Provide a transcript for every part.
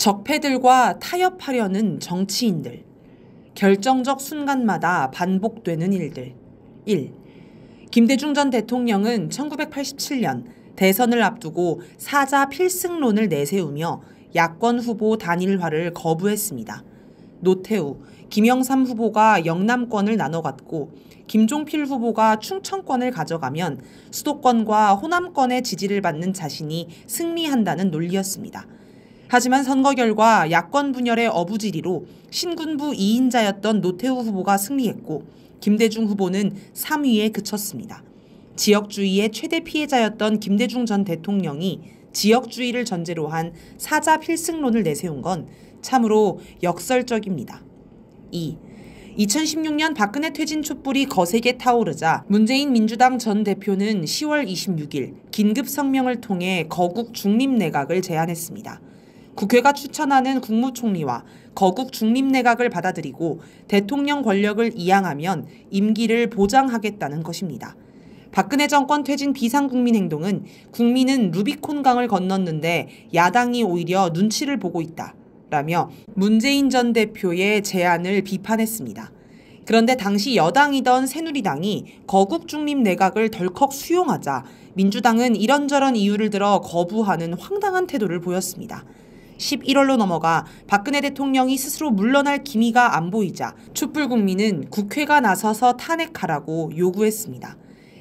적폐들과 타협하려는 정치인들. 결정적 순간마다 반복되는 일들. 1. 김대중 전 대통령은 1987년 대선을 앞두고 사자 필승론을 내세우며 야권 후보 단일화를 거부했습니다. 노태우, 김영삼 후보가 영남권을 나눠갖고 김종필 후보가 충청권을 가져가면 수도권과 호남권의 지지를 받는 자신이 승리한다는 논리였습니다. 하지만 선거 결과 야권 분열의 어부지리로 신군부 2인자였던 노태우 후보가 승리했고 김대중 후보는 3위에 그쳤습니다. 지역주의의 최대 피해자였던 김대중 전 대통령이 지역주의를 전제로 한 사자 필승론을 내세운 건 참으로 역설적입니다. 2. 2016년 박근혜 퇴진 촛불이 거세게 타오르자 문재인 민주당 전 대표는 10월 26일 긴급 성명을 통해 거국 중립 내각을 제안했습니다. 국회가 추천하는 국무총리와 거국 중립내각을 받아들이고 대통령 권력을 이양하면 임기를 보장하겠다는 것입니다. 박근혜 정권 퇴진 비상국민행동은 국민은 루비콘강을 건넜는데 야당이 오히려 눈치를 보고 있다. 라며 문재인 전 대표의 제안을 비판했습니다. 그런데 당시 여당이던 새누리당이 거국 중립 내각을 덜컥 수용하자 민주당은 이런저런 이유를 들어 거부하는 황당한 태도를 보였습니다. 11월로 넘어가 박근혜 대통령이 스스로 물러날 기미가 안 보이자 촛불 국민은 국회가 나서서 탄핵하라고 요구했습니다.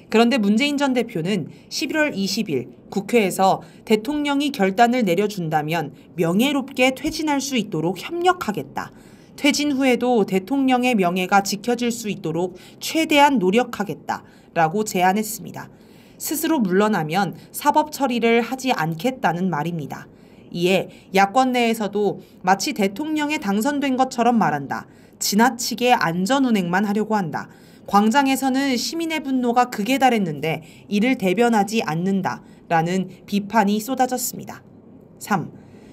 그런데 문재인 전 대표는 11월 20일 국회에서 대통령이 결단을 내려준다면 명예롭게 퇴진할 수 있도록 협력하겠다. 퇴진 후에도 대통령의 명예가 지켜질 수 있도록 최대한 노력하겠다. 라고 제안했습니다. 스스로 물러나면 사법 처리를 하지 않겠다는 말입니다. 이에 야권 내에서도 마치 대통령에 당선된 것처럼 말한다. 지나치게 안전운행만 하려고 한다. 광장에서는 시민의 분노가 극에 달했는데 이를 대변하지 않는다. 라는 비판이 쏟아졌습니다. 3.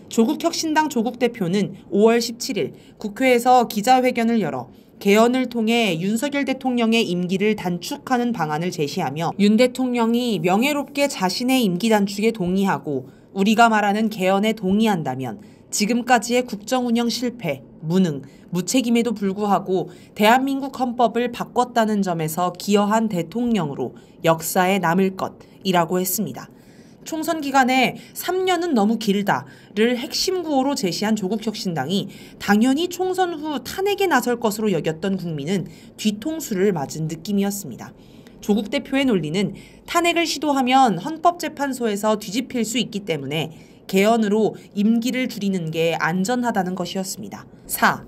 조국혁신당 조국 대표는 5월 17일 국회에서 기자회견을 열어 개헌을 통해 윤석열 대통령의 임기를 단축하는 방안을 제시하며 윤 대통령이 명예롭게 자신의 임기 단축에 동의하고 우리가 말하는 개헌에 동의한다면 지금까지의 국정 운영 실패, 무능, 무책임에도 불구하고 대한민국 헌법을 바꿨다는 점에서 기여한 대통령으로 역사에 남을 것이라고 했습니다. 총선 기간에 3년은 너무 길다를 핵심 구호로 제시한 조국 혁신당이 당연히 총선 후 탄핵에 나설 것으로 여겼던 국민은 뒤통수를 맞은 느낌이었습니다. 조국 대표의 논리는 탄핵을 시도하면 헌법재판소에서 뒤집힐 수 있기 때문에 개헌으로 임기를 줄이는 게 안전하다는 것이었습니다. 4.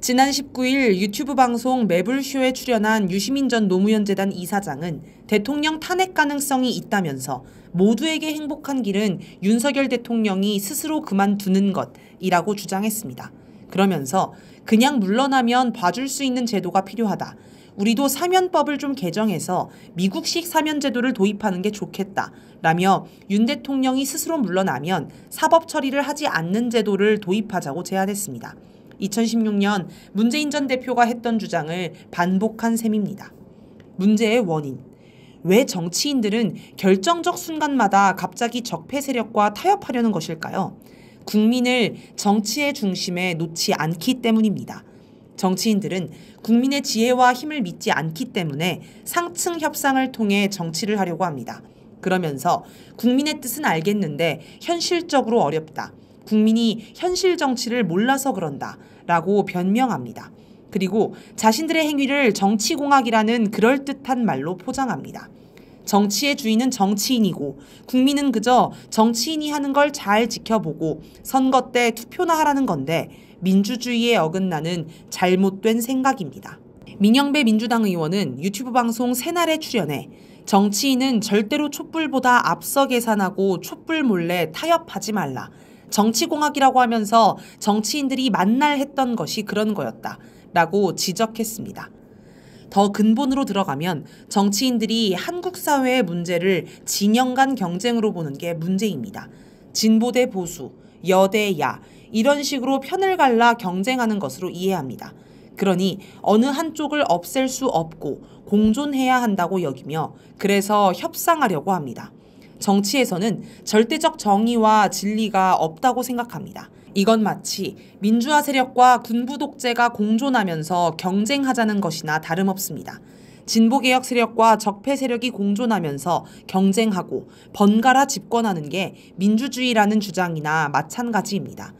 지난 19일 유튜브 방송 매불쇼에 출연한 유시민 전 노무현재단 이사장은 대통령 탄핵 가능성이 있다면서 모두에게 행복한 길은 윤석열 대통령이 스스로 그만두는 것이라고 주장했습니다. 그러면서 그냥 물러나면 봐줄 수 있는 제도가 필요하다. 우리도 사면법을 좀 개정해서 미국식 사면 제도를 도입하는 게 좋겠다. 라며 윤 대통령이 스스로 물러나면 사법 처리를 하지 않는 제도를 도입하자고 제안했습니다. 2016년 문재인 전 대표가 했던 주장을 반복한 셈입니다. 문제의 원인. 왜 정치인들은 결정적 순간마다 갑자기 적폐 세력과 타협하려는 것일까요? 국민을 정치의 중심에 놓지 않기 때문입니다. 정치인들은 국민의 지혜와 힘을 믿지 않기 때문에 상층 협상을 통해 정치를 하려고 합니다. 그러면서 국민의 뜻은 알겠는데 현실적으로 어렵다. 국민이 현실 정치를 몰라서 그런다. 라고 변명합니다. 그리고 자신들의 행위를 정치공학이라는 그럴듯한 말로 포장합니다. 정치의 주인은 정치인이고 국민은 그저 정치인이 하는 걸 잘 지켜보고 선거 때 투표나 하라는 건데 민주주의에 어긋나는 잘못된 생각입니다. 민영배 민주당 의원은 유튜브 방송 새날에 출연해 정치인은 절대로 촛불보다 앞서 계산하고 촛불 몰래 타협하지 말라. 정치공학이라고 하면서 정치인들이 만날 했던 것이 그런 거였다. 라고 지적했습니다. 더 근본으로 들어가면 정치인들이 한국 사회의 문제를 진영 간 경쟁으로 보는 게 문제입니다. 진보 대 보수, 여대 야, 이런 식으로 편을 갈라 경쟁하는 것으로 이해합니다. 그러니 어느 한쪽을 없앨 수 없고 공존해야 한다고 여기며 그래서 협상하려고 합니다. 정치에서는 절대적 정의와 진리가 없다고 생각합니다. 이건 마치 민주화 세력과 군부 독재가 공존하면서 경쟁하자는 것이나 다름없습니다. 진보개혁 세력과 적폐 세력이 공존하면서 경쟁하고 번갈아 집권하는 게 민주주의라는 주장이나 마찬가지입니다.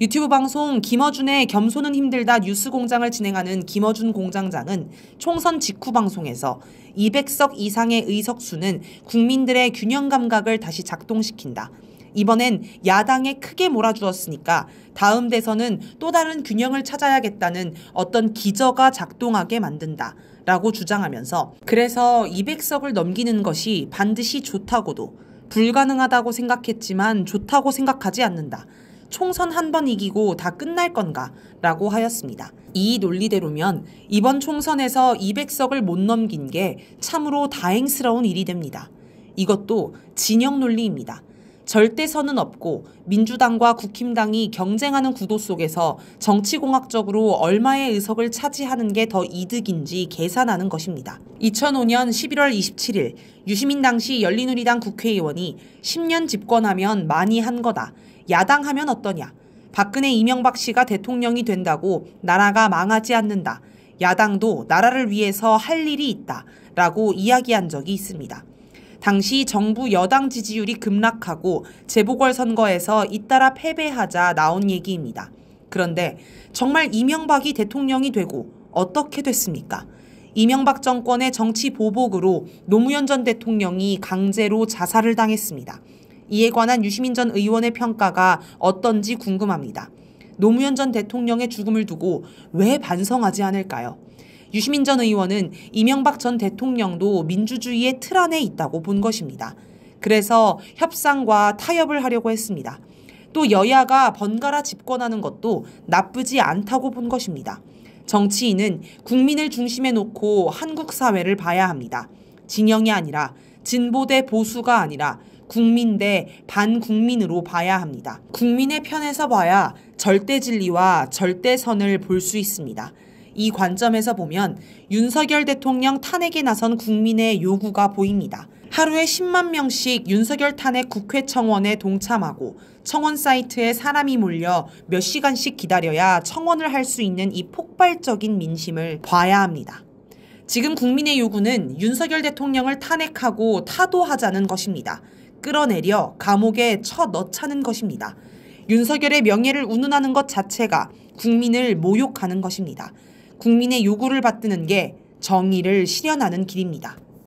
유튜브 방송 김어준의 겸손은 힘들다 뉴스 공장을 진행하는 김어준 공장장은 총선 직후 방송에서 200석 이상의 의석수는 국민들의 균형 감각을 다시 작동시킨다. 이번엔 야당에 크게 몰아주었으니까 다음 대선은 또 다른 균형을 찾아야겠다는 어떤 기저가 작동하게 만든다. 라고 주장하면서 그래서 200석을 넘기는 것이 반드시 좋다고도 불가능하다고 생각했지만 좋다고 생각하지 않는다. 총선 한 번 이기고 다 끝날 건가? 라고 하였습니다. 이 논리대로면 이번 총선에서 200석을 못 넘긴 게 참으로 다행스러운 일이 됩니다. 이것도 진영 논리입니다. 절대선은 없고 민주당과 국힘당이 경쟁하는 구도 속에서 정치공학적으로 얼마의 의석을 차지하는 게 더 이득인지 계산하는 것입니다. 2005년 11월 27일 유시민 당시 열린우리당 국회의원이 10년 집권하면 많이 한 거다. 야당하면 어떠냐. 박근혜 이명박 씨가 대통령이 된다고 나라가 망하지 않는다. 야당도 나라를 위해서 할 일이 있다. 라고 이야기한 적이 있습니다. 당시 정부 여당 지지율이 급락하고 재보궐선거에서 잇따라 패배하자 나온 얘기입니다. 그런데 정말 이명박이 대통령이 되고 어떻게 됐습니까? 이명박 정권의 정치 보복으로 노무현 전 대통령이 강제로 자살을 당했습니다. 이에 관한 유시민 전 의원의 평가가 어떤지 궁금합니다. 노무현 전 대통령의 죽음을 두고 왜 반성하지 않을까요? 유시민 전 의원은 이명박 전 대통령도 민주주의의 틀 안에 있다고 본 것입니다. 그래서 협상과 타협을 하려고 했습니다. 또 여야가 번갈아 집권하는 것도 나쁘지 않다고 본 것입니다. 정치인은 국민을 중심에 놓고 한국 사회를 봐야 합니다. 진영이 아니라 진보 대 보수가 아니라 국민 대 반국민으로 봐야 합니다. 국민의 편에서 봐야 절대 진리와 절대선을 볼 수 있습니다. 이 관점에서 보면 윤석열 대통령 탄핵에 나선 국민의 요구가 보입니다. 하루에 10만 명씩 윤석열 탄핵 국회 청원에 동참하고 청원 사이트에 사람이 몰려 몇 시간씩 기다려야 청원을 할 수 있는 이 폭발적인 민심을 봐야 합니다. 지금 국민의 요구는 윤석열 대통령을 탄핵하고 타도하자는 것입니다. 끌어내려 감옥에 쳐 넣자는 것입니다. 윤석열의 명예를 운운하는 것 자체가 국민을 모욕하는 것입니다. 국민의 요구를 받드는 게 정의를 실현하는 길입니다.